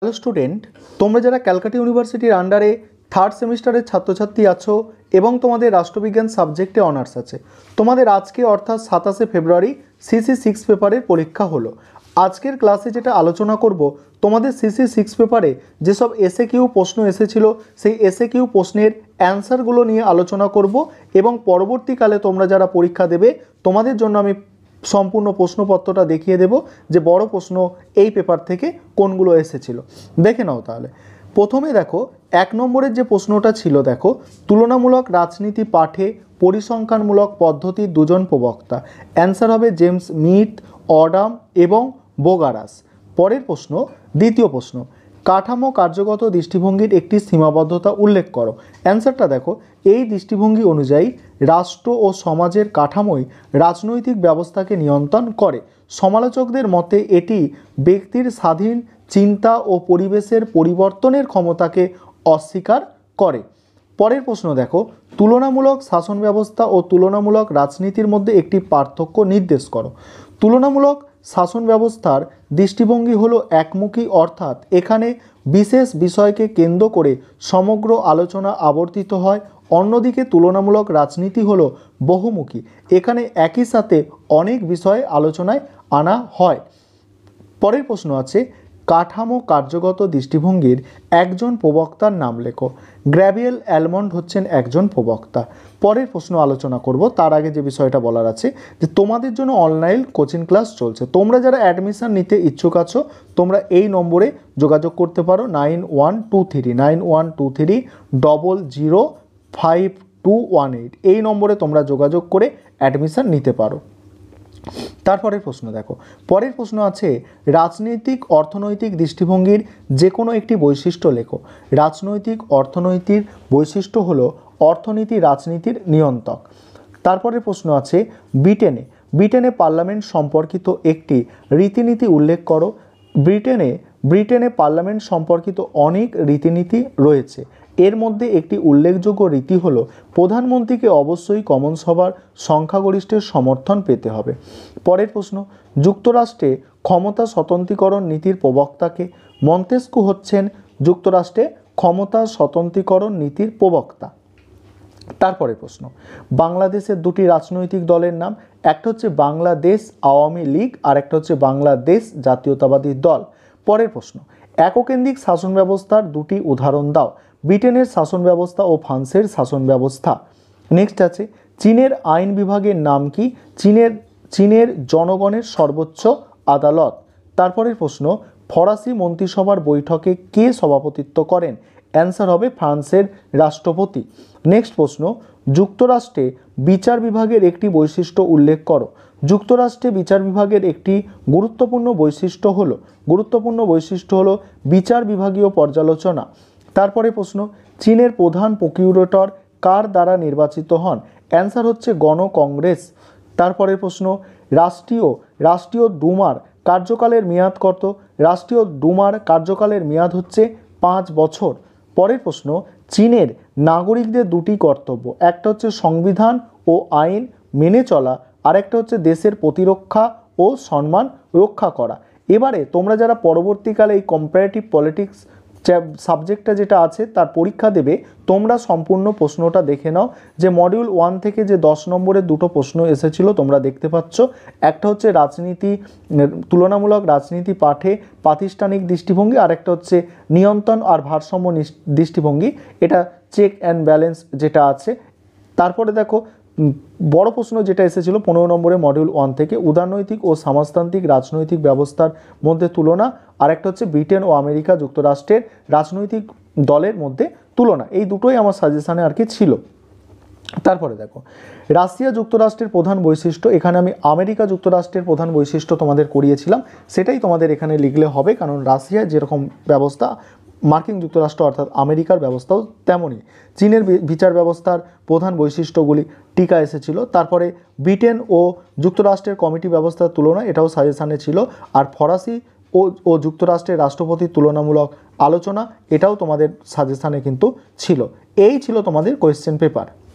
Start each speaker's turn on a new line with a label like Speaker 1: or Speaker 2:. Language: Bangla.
Speaker 1: হ্যালো স্টুডেন্ট তোমরা যারা ক্যালকাটা ইউনিভার্সিটির আন্ডারে থার্ড সেমিস্টারের ছাত্রছাত্রী আছো এবং তোমাদের রাষ্ট্রবিজ্ঞান সাবজেক্টে অনার্স আছে তোমাদের আজকে অর্থাৎ সাতাশে ফেব্রুয়ারি সিসি সিক্স পেপারের পরীক্ষা হলো আজকের ক্লাসে যেটা আলোচনা করব তোমাদের সিসি সিক্স পেপারে যেসব এসে কিউ প্রশ্ন এসেছিল সেই এসে কিউ প্রশ্নের অ্যান্সারগুলো নিয়ে আলোচনা করব এবং পরবর্তীকালে তোমরা যারা পরীক্ষা দেবে তোমাদের জন্য আমি সম্পূর্ণ প্রশ্নপত্রটা দেখিয়ে দেব যে বড় প্রশ্ন এই পেপার থেকে কোনগুলো এসেছিল দেখে নাও তাহলে প্রথমে দেখো এক নম্বরের যে প্রশ্নটা ছিল দেখো তুলনামূলক রাজনীতি পাঠে পরিসংখ্যানমূলক পদ্ধতির দুজন প্রবক্তা অ্যান্সার হবে জেমস মিথ অডাম এবং বোগারাস পরের প্রশ্ন দ্বিতীয় প্রশ্ন কাঠামো কার্যগত দৃষ্টিভঙ্গির একটি সীমাবদ্ধতা উল্লেখ করো অ্যান্সারটা দেখো এই দৃষ্টিভঙ্গি অনুযায়ী রাষ্ট্র ও সমাজের কাঠামোই রাজনৈতিক ব্যবস্থাকে নিয়ন্ত্রণ করে সমালোচকদের মতে এটি ব্যক্তির স্বাধীন চিন্তা ও পরিবেশের পরিবর্তনের ক্ষমতাকে অস্বীকার করে পরের প্রশ্ন দেখো তুলনামূলক শাসন ব্যবস্থা ও তুলনামূলক রাজনীতির মধ্যে একটি পার্থক্য নির্দেশ করো তুলনামূলক শাসন ব্যবস্থার দৃষ্টিভঙ্গি হলো একমুখী অর্থাৎ এখানে বিশেষ বিষয়কে কেন্দ্র করে সমগ্র আলোচনা আবর্তিত হয় অন্যদিকে তুলনামূলক রাজনীতি হলো বহুমুখী এখানে একই সাথে অনেক বিষয়ে আলোচনায় আনা হয় পরের প্রশ্ন আছে কাঠামো কার্যগত দৃষ্টিভঙ্গির একজন প্রবক্তার নাম লেখো গ্র্যাভিয়েল অ্যালমন্ড হচ্ছেন একজন প্রবক্তা পরের প্রশ্ন আলোচনা করব তার আগে যে বিষয়টা বলার আছে যে তোমাদের জন্য অনলাইন কোচিং ক্লাস চলছে তোমরা যারা অ্যাডমিশান নিতে ইচ্ছুক আছো তোমরা এই নম্বরে যোগাযোগ করতে পারো nine one two three nine one two three double zero five two one eight এই নম্বরে তোমরা যোগাযোগ করে অ্যাডমিশান নিতে পারো তারপরের প্রশ্ন দেখো পরের প্রশ্ন আছে রাজনৈতিক অর্থনৈতিক দৃষ্টিভঙ্গির যে কোনো একটি বৈশিষ্ট্য লেখো রাজনৈতিক অর্থনৈতিক বৈশিষ্ট্য হলো অর্থনীতি রাজনীতির নিয়ন্ত্রক তারপরের প্রশ্ন আছে ব্রিটেনে ব্রিটেনে পার্লামেন্ট সম্পর্কিত একটি রীতিনীতি উল্লেখ করো ব্রিটেনে ব্রিটেনে পার্লামেন্ট সম্পর্কিত অনেক রীতিনীতি রয়েছে এর মধ্যে একটি উল্লেখযোগ্য রীতি হল প্রধানমন্ত্রীকে অবশ্যই কমন সভার সংখ্যাগরিষ্ঠের সমর্থন পেতে হবে পরের প্রশ্ন যুক্তরাষ্ট্রে ক্ষমতা স্বতন্ত্রীকরণ নীতির প্রবক্তাকে মন্তেস্কু হচ্ছেন যুক্তরাষ্ট্রে ক্ষমতা স্বতন্ত্রীকরণ নীতির প্রবক্তা তারপরে প্রশ্ন বাংলাদেশের দুটি রাজনৈতিক দলের নাম একটা হচ্ছে বাংলাদেশ আওয়ামী লীগ আর একটা হচ্ছে বাংলাদেশ জাতীয়তাবাদী দল পরের প্রশ্ন এককেন্দ্রিক শাসন ব্যবস্থার দুটি উদাহরণ দাও ব্রিটেনের শাসন ব্যবস্থা ও ফ্রান্সের শাসন ব্যবস্থা নেক্সট আছে চীনের আইন বিভাগের নাম কি চীনের চীনের জনগণের সর্বোচ্চ আদালত তারপরের প্রশ্ন ফরাসি মন্ত্রিসভার বৈঠকে কে সভাপতিত্ব করেন অ্যান্সার হবে ফ্রান্সের রাষ্ট্রপতি নেক্সট প্রশ্ন যুক্তরাষ্ট্রে বিচার বিভাগের একটি বৈশিষ্ট্য উল্লেখ করো যুক্তরাষ্ট্রে বিচার বিভাগের একটি গুরুত্বপূর্ণ বৈশিষ্ট্য হলো গুরুত্বপূর্ণ বৈশিষ্ট্য হলো বিচার বিভাগীয় পর্যালোচনা তারপরে প্রশ্ন চীনের প্রধান প্রকিউরেটর কার দ্বারা নির্বাচিত হন অ্যান্সার হচ্ছে গণ কংগ্রেস তারপরে প্রশ্ন রাষ্ট্রীয় রাষ্ট্রীয় ডুমার কার্যকালের মেয়াদ কত রাষ্ট্রীয় ডুমার কার্যকালের মেয়াদ হচ্ছে পাঁচ বছর পরের প্রশ্ন চীনের নাগরিকদের দুটি কর্তব্য একটা হচ্ছে সংবিধান ও আইন মেনে চলা আরেকটা হচ্ছে দেশের প্রতিরক্ষা ও সম্মান রক্ষা করা এবারে তোমরা যারা পরবর্তীকালে এই কম্পারেটিভ পলিটিক্স সাবজেক্টটা যেটা আছে তার পরীক্ষা দেবে তোমরা সম্পূর্ণ প্রশ্নটা দেখে নাও যে মডিউল ওয়ান থেকে যে দশ নম্বরের দুটো প্রশ্ন এসেছিল তোমরা দেখতে পাচ্ছ একটা হচ্ছে রাজনীতি তুলনামূলক রাজনীতি পাঠে প্রাতিষ্ঠানিক দৃষ্টিভঙ্গি আর একটা হচ্ছে নিয়ন্ত্রণ আর ভারসাম্য দৃষ্টিভঙ্গি এটা চেক অ্যান্ড ব্যালেন্স যেটা আছে তারপরে দেখো বড় প্রশ্ন যেটা এসেছিল পনেরো নম্বরে মডিউল ওয়ান থেকে উদারনৈতিক ও সমাজতান্ত্রিক রাজনৈতিক ব্যবস্থার মধ্যে তুলনা আর একটা হচ্ছে ব্রিটেন ও আমেরিকা যুক্তরাষ্ট্রের রাজনৈতিক দলের মধ্যে তুলনা এই দুটোই আমার সাজেশানে আর কি ছিল তারপরে দেখো রাশিয়া যুক্তরাষ্ট্রের প্রধান বৈশিষ্ট্য এখানে আমি আমেরিকা যুক্তরাষ্ট্রের প্রধান বৈশিষ্ট্য তোমাদের করিয়েছিলাম সেটাই তোমাদের এখানে লিখলে হবে কারণ রাশিয়া যেরকম ব্যবস্থা মার্কিন যুক্তরাষ্ট্র অর্থাৎ আমেরিকার ব্যবস্থাও তেমনই চীনের বিচার ব্যবস্থার প্রধান বৈশিষ্ট্যগুলি টিকা এসেছিল তারপরে ব্রিটেন ও যুক্তরাষ্ট্রের কমিটি ব্যবস্থার তুলনা এটাও সাজেশানে ছিল আর ফরাসি ও ও যুক্তরাষ্ট্রের রাষ্ট্রপতির তুলনামূলক আলোচনা এটাও তোমাদের সাজেশানে কিন্তু ছিল এই ছিল তোমাদের কোয়েশ্চেন পেপার